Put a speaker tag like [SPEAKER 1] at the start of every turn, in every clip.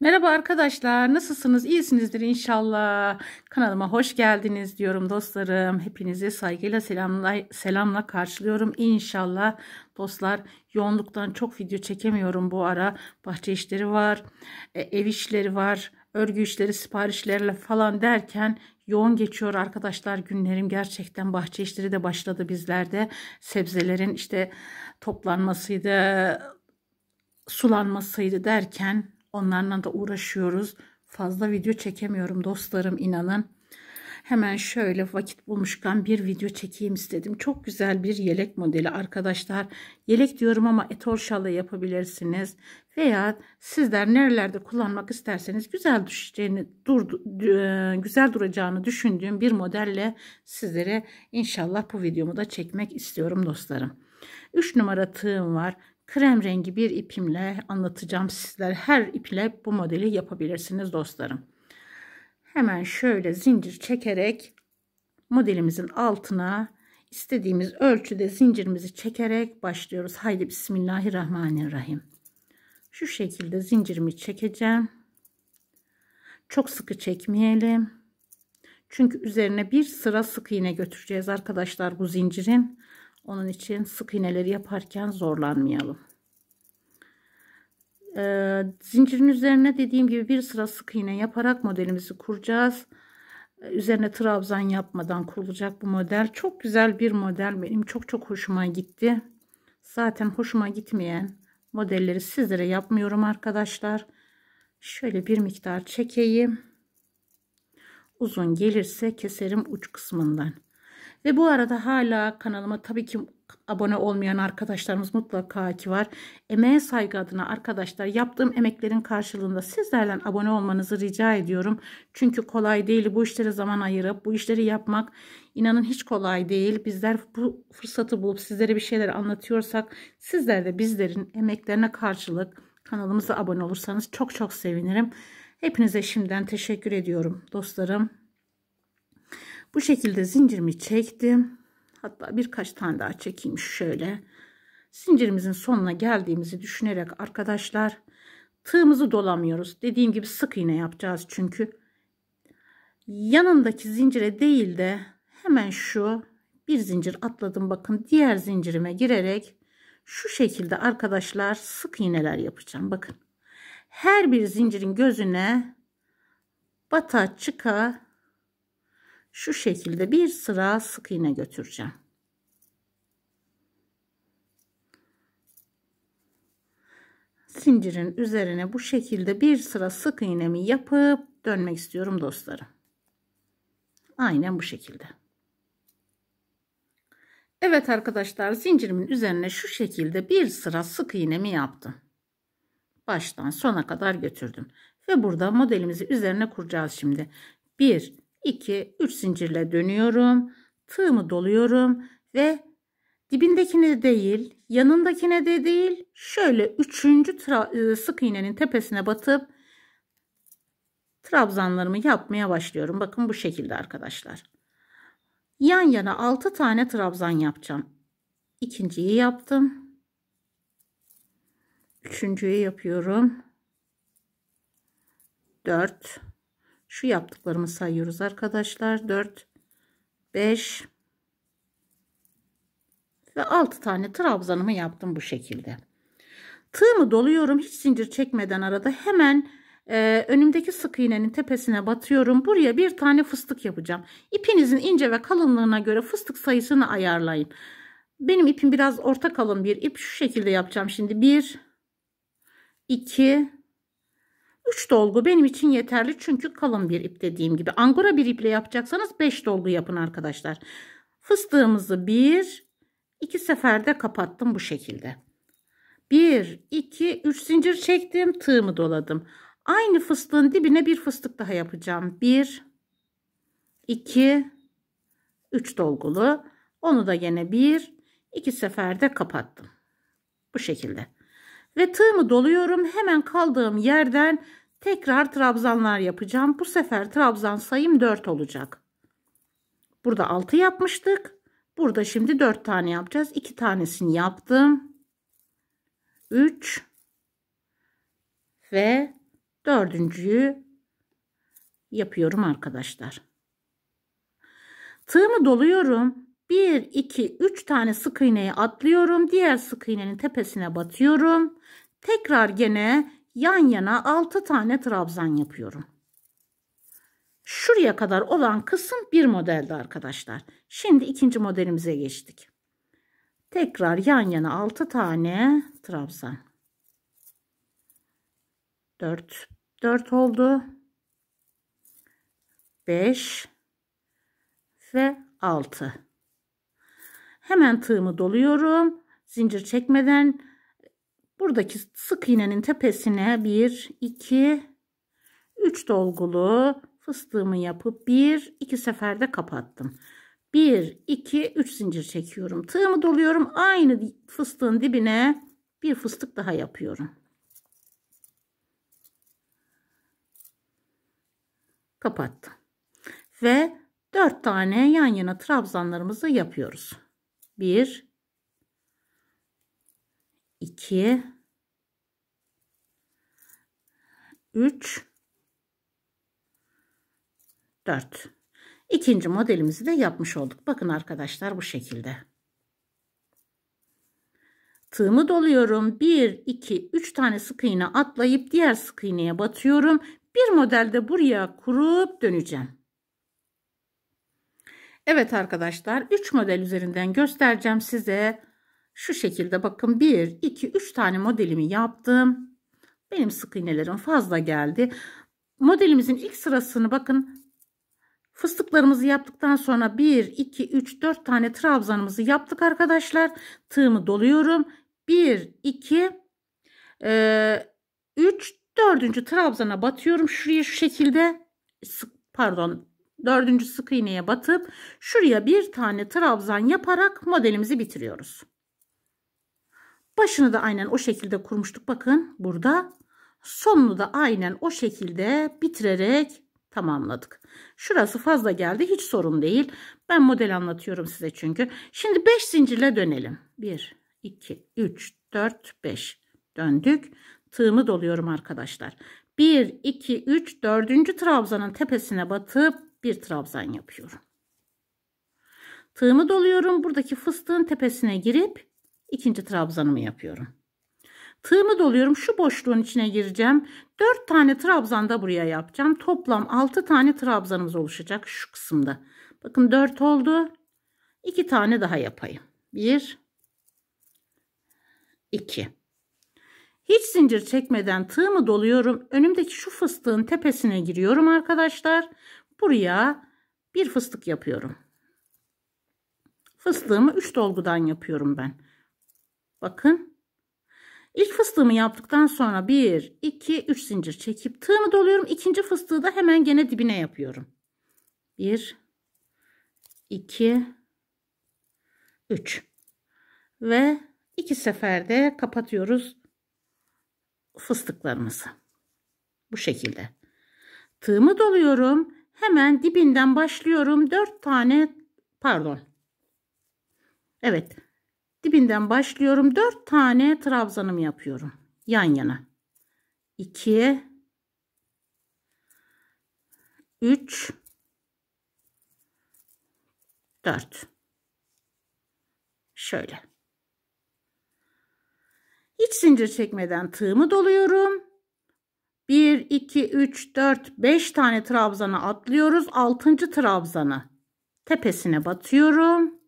[SPEAKER 1] Merhaba arkadaşlar, nasılsınız? iyisinizdir inşallah. Kanalıma hoş geldiniz diyorum dostlarım. Hepinizi saygıyla selamla, selamla karşılıyorum inşallah. Dostlar, yoğunluktan çok video çekemiyorum bu ara. Bahçe işleri var, e, ev işleri var, örgü işleri, siparişlerle falan derken yoğun geçiyor arkadaşlar günlerim gerçekten bahçe işleri de başladı bizlerde sebzelerin işte toplanmasıydı sulanmasıydı derken Onlarla da uğraşıyoruz. Fazla video çekemiyorum dostlarım inanın. Hemen şöyle vakit bulmuşken bir video çekeyim istedim. Çok güzel bir yelek modeli arkadaşlar. Yelek diyorum ama etol şalı yapabilirsiniz. Veya sizler nerelerde kullanmak isterseniz güzel düşeceğini, dur, e, güzel duracağını düşündüğüm bir modelle sizlere inşallah bu videomu da çekmek istiyorum dostlarım. 3 numara tığım var krem rengi bir ipimle anlatacağım sizler. Her iple bu modeli yapabilirsiniz dostlarım. Hemen şöyle zincir çekerek modelimizin altına istediğimiz ölçüde zincirimizi çekerek başlıyoruz. Haydi Bismillahirrahmanirrahim. Şu şekilde zincirimi çekeceğim. Çok sıkı çekmeyelim. Çünkü üzerine bir sıra sık iğne götüreceğiz arkadaşlar bu zincirin. Onun için sık iğneleri yaparken zorlanmayalım. Ee, zincirin üzerine dediğim gibi bir sıra sık iğne yaparak modelimizi kuracağız. Ee, üzerine trabzan yapmadan kurulacak bu model. Çok güzel bir model. Benim çok çok hoşuma gitti. Zaten hoşuma gitmeyen modelleri sizlere yapmıyorum arkadaşlar. Şöyle bir miktar çekeyim. Uzun gelirse keserim uç kısmından. Ve bu arada hala kanalıma tabii ki abone olmayan arkadaşlarımız mutlaka ki var. Emeğe saygı adına arkadaşlar yaptığım emeklerin karşılığında sizlerden abone olmanızı rica ediyorum. Çünkü kolay değil bu işlere zaman ayırıp bu işleri yapmak inanın hiç kolay değil. Bizler bu fırsatı bulup sizlere bir şeyler anlatıyorsak sizler de bizlerin emeklerine karşılık kanalımıza abone olursanız çok çok sevinirim. Hepinize şimdiden teşekkür ediyorum dostlarım. Bu şekilde zincirimi çektim. Hatta birkaç tane daha çekeyim şöyle. Zincirimizin sonuna geldiğimizi düşünerek arkadaşlar tığımızı dolamıyoruz. Dediğim gibi sık iğne yapacağız çünkü. Yanındaki zincire değil de hemen şu bir zincir atladım bakın diğer zincirime girerek şu şekilde arkadaşlar sık iğneler yapacağım bakın her bir zincirin gözüne bata çıka şu şekilde bir sıra sık iğne götüreceğim. Zincirin üzerine bu şekilde bir sıra sık iğnemi yapıp dönmek istiyorum dostlarım. Aynen bu şekilde. Evet arkadaşlar zincirimin üzerine şu şekilde bir sıra sık iğnemi yaptım. Baştan sona kadar götürdüm. Ve burada modelimizi üzerine kuracağız şimdi. 1, 2, 3 zincirle dönüyorum. Tığımı doluyorum ve dibindekine değil, yanındakine de değil, şöyle 3. E, sık iğnenin tepesine batıp trabzanlarımı yapmaya başlıyorum. Bakın bu şekilde arkadaşlar. Yan yana 6 tane trabzan yapacağım. İkinciyi yaptım. Üçüncüyü yapıyorum. 4 şu yaptıklarımı sayıyoruz arkadaşlar. 4, 5 ve 6 tane trabzanımı yaptım bu şekilde. Tığımı doluyorum. Hiç zincir çekmeden arada hemen e, önümdeki sık iğnenin tepesine batıyorum. Buraya bir tane fıstık yapacağım. İpinizin ince ve kalınlığına göre fıstık sayısını ayarlayın. Benim ipim biraz orta kalın bir ip. Şu şekilde yapacağım şimdi. 1, 2, 3 dolgu benim için yeterli çünkü kalın bir ip dediğim gibi. Angora bir iple yapacaksanız 5 dolgu yapın arkadaşlar. Fıstığımızı 1, 2 seferde kapattım bu şekilde. 1, 2, 3 zincir çektim tığımı doladım. Aynı fıstığın dibine bir fıstık daha yapacağım. 1, 2, 3 dolgulu. Onu da yine 1, 2 seferde kapattım. Bu şekilde. Ve tığımı doluyorum. Hemen kaldığım yerden Tekrar trabzanlar yapacağım. Bu sefer trabzan sayım 4 olacak. Burada 6 yapmıştık. Burada şimdi 4 tane yapacağız. 2 tanesini yaptım. 3 ve dördüncüyü yapıyorum arkadaşlar. Tığımı doluyorum. 1, 2, 3 tane sık iğneyi atlıyorum. Diğer sık iğnenin tepesine batıyorum. Tekrar gene yan yana 6 tane trabzan yapıyorum. Şuraya kadar olan kısım bir modeldi arkadaşlar. Şimdi ikinci modelimize geçtik. Tekrar yan yana 6 tane trabzan. 4 4 oldu. 5 ve 6. Hemen tığımı doluyorum. Zincir çekmeden buradaki sık iğnenin tepesine 1 2 3 dolgulu fıstığımı yapıp 1 2 seferde kapattım. 1 2 3 zincir çekiyorum. Tığımı doluyorum. Aynı fıstığın dibine bir fıstık daha yapıyorum. Kapattım. Ve 4 tane yan yana trabzanlarımızı yapıyoruz. 1 2 3 4 İkinci modelimizi de yapmış olduk. Bakın arkadaşlar bu şekilde. Tığımı doluyorum. 1, 2, 3 tane sık iğne atlayıp diğer sık iğneye batıyorum. Bir modelde buraya kurup döneceğim. Evet arkadaşlar 3 model üzerinden göstereceğim size. Şu şekilde bakın 1, 2, 3 tane modelimi yaptım. Benim sık iğnelerim fazla geldi. Modelimizin ilk sırasını bakın fıstıklarımızı yaptıktan sonra 1, 2, 3, 4 tane trabzanımızı yaptık arkadaşlar. Tığımı doluyorum. 1, 2, 3, 4. trabzana batıyorum. Şuraya şu şekilde pardon dördüncü sık iğneye batıp şuraya bir tane trabzan yaparak modelimizi bitiriyoruz. Başını da aynen o şekilde kurmuştuk. Bakın burada sonunu da aynen o şekilde bitirerek tamamladık. Şurası fazla geldi hiç sorun değil. Ben model anlatıyorum size çünkü. Şimdi 5 zincirle dönelim. 1, 2, 3, 4, 5 döndük. Tığımı doluyorum arkadaşlar. 1, 2, 3, 4. trabzanın tepesine batıp bir trabzan yapıyorum. Tığımı doluyorum. Buradaki fıstığın tepesine girip İkinci trabzanımı yapıyorum. Tığımı doluyorum. Şu boşluğun içine gireceğim. 4 tane trabzan da buraya yapacağım. Toplam 6 tane trabzanımız oluşacak şu kısımda. Bakın 4 oldu. 2 tane daha yapayım. 1 2 Hiç zincir çekmeden tığımı doluyorum. Önümdeki şu fıstığın tepesine giriyorum arkadaşlar. Buraya bir fıstık yapıyorum. Fıstığımı 3 dolgudan yapıyorum ben. Bakın. İlk fıstığımı yaptıktan sonra 1, 2, 3 zincir çekip tığımı doluyorum. İkinci fıstığı da hemen gene dibine yapıyorum. 1, 2, 3 ve iki seferde kapatıyoruz fıstıklarımızı. Bu şekilde. Tığımı doluyorum. Hemen dibinden başlıyorum. 4 tane pardon. Evet. Dibinden başlıyorum. 4 tane trabzanım yapıyorum. Yan yana. 2 3 4 Şöyle. İç zincir çekmeden tığımı doluyorum. 1, 2, 3, 4, 5 tane trabzana atlıyoruz. 6. trabzanı tepesine batıyorum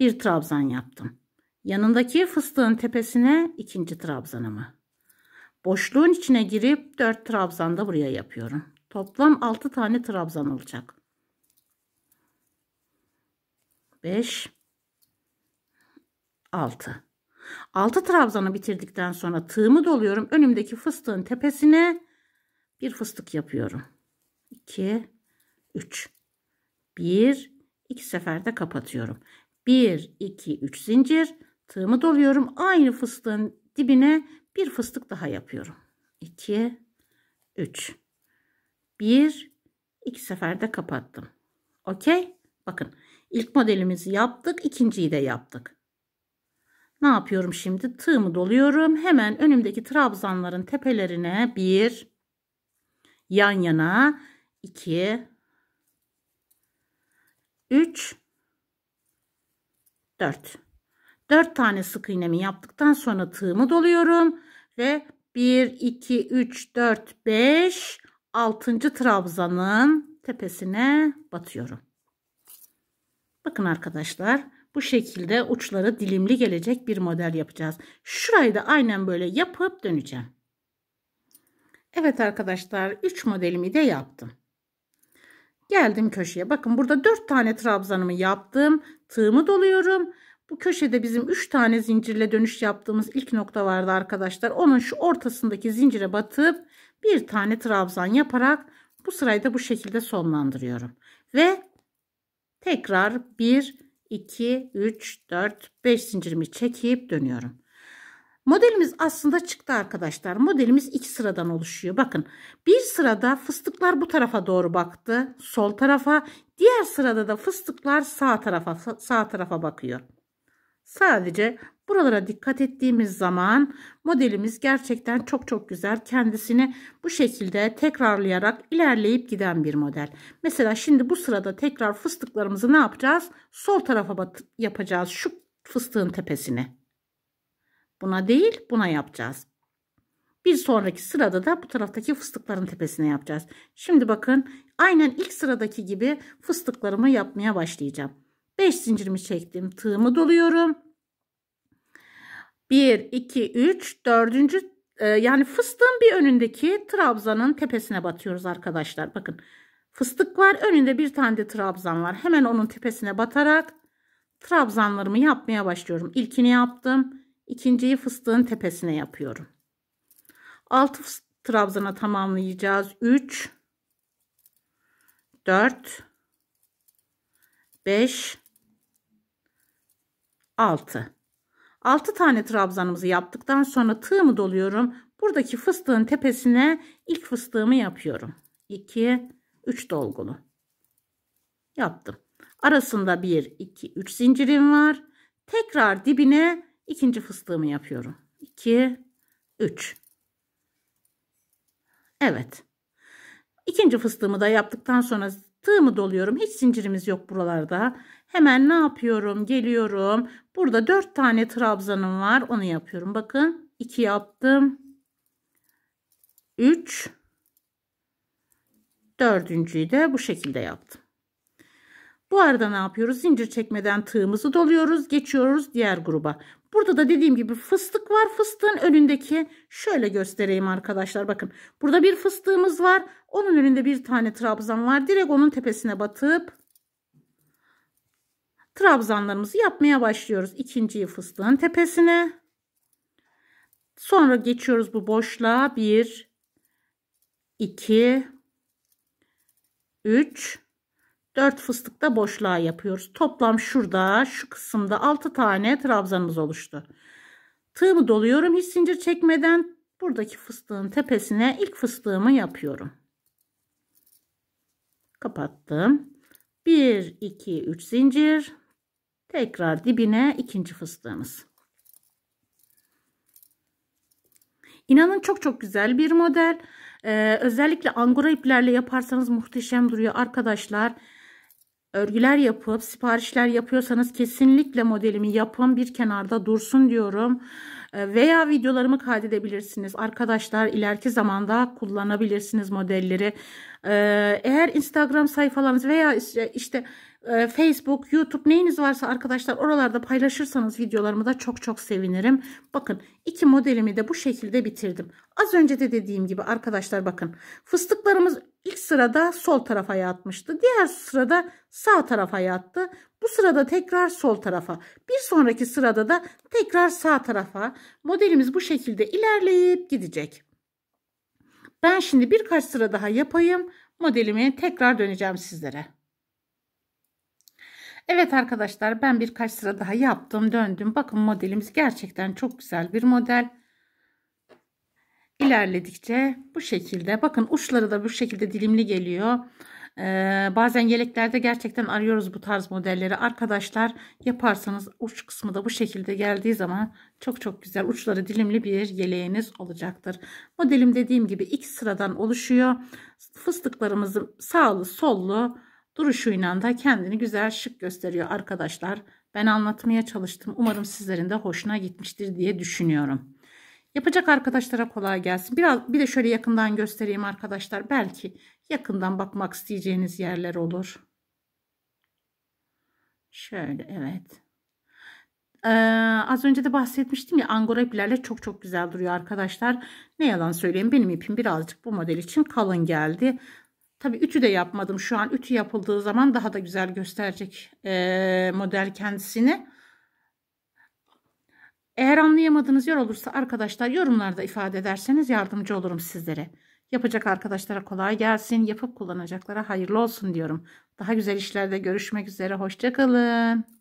[SPEAKER 1] bir trabzan yaptım. Yanındaki fıstığın tepesine ikinci trabzanımı. Boşluğun içine girip dört trabzan da buraya yapıyorum. Toplam altı tane trabzan olacak. Beş, altı. Altı trabzanı bitirdikten sonra tığımı doluyorum. Önümdeki fıstığın tepesine bir fıstık yapıyorum. İki, üç, bir, 2 seferde kapatıyorum. 1, 2, 3 zincir. Tığımı doluyorum. Aynı fıstığın dibine bir fıstık daha yapıyorum. 2, 3. 1, 2 seferde kapattım. Okey. Bakın ilk modelimizi yaptık. ikinciyi de yaptık. Ne yapıyorum şimdi? Tığımı doluyorum. Hemen önümdeki trabzanların tepelerine bir yan yana iki üç 4. 4 tane sık iğnemi yaptıktan sonra tığımı doluyorum ve 1, 2, 3, 4, 5, 6. trabzanın tepesine batıyorum. Bakın arkadaşlar bu şekilde uçları dilimli gelecek bir model yapacağız. Şurayı da aynen böyle yapıp döneceğim. Evet arkadaşlar 3 modelimi de yaptım. Geldim köşeye. Bakın burada 4 tane trabzanımı yaptım. Tığımı doluyorum. Bu köşede bizim 3 tane zincirle dönüş yaptığımız ilk nokta vardı arkadaşlar. Onun şu ortasındaki zincire batıp bir tane trabzan yaparak bu sırayı da bu şekilde sonlandırıyorum. Ve tekrar 1, 2, 3, 4, 5 zincirimi çekip dönüyorum. Modelimiz aslında çıktı arkadaşlar. Modelimiz iki sıradan oluşuyor. Bakın bir sırada fıstıklar bu tarafa doğru baktı. Sol tarafa. Diğer sırada da fıstıklar sağ tarafa, sağ tarafa bakıyor. Sadece buralara dikkat ettiğimiz zaman modelimiz gerçekten çok çok güzel. Kendisini bu şekilde tekrarlayarak ilerleyip giden bir model. Mesela şimdi bu sırada tekrar fıstıklarımızı ne yapacağız? Sol tarafa yapacağız şu fıstığın tepesine. Buna değil buna yapacağız. Bir sonraki sırada da bu taraftaki fıstıkların tepesine yapacağız. Şimdi bakın aynen ilk sıradaki gibi fıstıklarımı yapmaya başlayacağım. 5 zincirimi çektim. Tığımı doluyorum. 1, 2, 3, 4. Yani fıstığın bir önündeki trabzanın tepesine batıyoruz arkadaşlar. Bakın fıstık var. Önünde bir tane de trabzan var. Hemen onun tepesine batarak trabzanlarımı yapmaya başlıyorum. İlkini yaptım. İkinciyi fıstığın tepesine yapıyorum. Altı trabzana tamamlayacağız. 3 4 5 6 6 tane trabzanımızı yaptıktan sonra tığımı doluyorum. Buradaki fıstığın tepesine ilk fıstığımı yapıyorum. 2 3 dolgulu. Yaptım. Arasında 1 2 3 zincirim var. Tekrar dibine İkinci fıstığımı yapıyorum. 2 3 Evet. İkinci fıstığımı da yaptıktan sonra tığımı doluyorum. Hiç zincirimiz yok buralarda. Hemen ne yapıyorum? Geliyorum. Burada 4 tane trabzanım var. Onu yapıyorum. Bakın 2 yaptım. 3 Dördüncüyü de bu şekilde yaptım. Bu arada ne yapıyoruz? Zincir çekmeden tığımızı doluyoruz. Geçiyoruz diğer gruba. Burada da dediğim gibi fıstık var. Fıstığın önündeki şöyle göstereyim arkadaşlar. Bakın burada bir fıstığımız var. Onun önünde bir tane trabzan var. Direkt onun tepesine batıp trabzanlarımızı yapmaya başlıyoruz. İkinciyi fıstığın tepesine. Sonra geçiyoruz bu boşluğa. Bir, iki, üç. 4 fıstık da boşluğa yapıyoruz. Toplam şurada şu kısımda 6 tane trabzanımız oluştu. Tığımı doluyorum hiç zincir çekmeden buradaki fıstığın tepesine ilk fıstığımı yapıyorum. Kapattım. 1 2 3 zincir. Tekrar dibine ikinci fıstığımız. İnanın çok çok güzel bir model. Ee, özellikle angora iplerle yaparsanız muhteşem duruyor arkadaşlar örgüler yapıp siparişler yapıyorsanız kesinlikle modelimi yapın bir kenarda dursun diyorum. Ee, veya videolarımı kaydedebilirsiniz. Arkadaşlar ileriki zamanda kullanabilirsiniz modelleri. Ee, eğer Instagram sayfalarınız veya e, işte e, Facebook, YouTube neyiniz varsa arkadaşlar oralarda paylaşırsanız videolarımı da çok çok sevinirim. Bakın iki modelimi de bu şekilde bitirdim. Az önce de dediğim gibi arkadaşlar bakın fıstıklarımız İlk sırada sol tarafa yatmıştı. Diğer sırada sağ tarafa yattı. Bu sırada tekrar sol tarafa. Bir sonraki sırada da tekrar sağ tarafa. Modelimiz bu şekilde ilerleyip gidecek. Ben şimdi birkaç sıra daha yapayım. Modelimi tekrar döneceğim sizlere. Evet arkadaşlar ben birkaç sıra daha yaptım döndüm. Bakın modelimiz gerçekten çok güzel bir model ilerledikçe bu şekilde bakın uçları da bu şekilde dilimli geliyor. Ee, bazen yeleklerde gerçekten arıyoruz bu tarz modelleri. Arkadaşlar yaparsanız uç kısmı da bu şekilde geldiği zaman çok çok güzel uçları dilimli bir yeleğiniz olacaktır. Modelim dediğim gibi ilk sıradan oluşuyor. Fıstıklarımızın sağlı sollu duruşuyla da kendini güzel şık gösteriyor arkadaşlar. Ben anlatmaya çalıştım. Umarım sizlerin de hoşuna gitmiştir diye düşünüyorum. Yapacak arkadaşlara kolay gelsin. Biraz bir de şöyle yakından göstereyim arkadaşlar. Belki yakından bakmak isteyeceğiniz yerler olur. Şöyle evet. Ee, az önce de bahsetmiştim ya angora iplerle çok çok güzel duruyor arkadaşlar. Ne yalan söyleyeyim benim ipim birazcık bu model için kalın geldi. Tabi ütü de yapmadım şu an. Ütü yapıldığı zaman daha da güzel gösterecek e, model kendisini. Eğer anlayamadığınız yer olursa arkadaşlar yorumlarda ifade ederseniz yardımcı olurum sizlere. Yapacak arkadaşlara kolay gelsin, yapıp kullanacaklara hayırlı olsun diyorum. Daha güzel işlerde görüşmek üzere, hoşçakalın.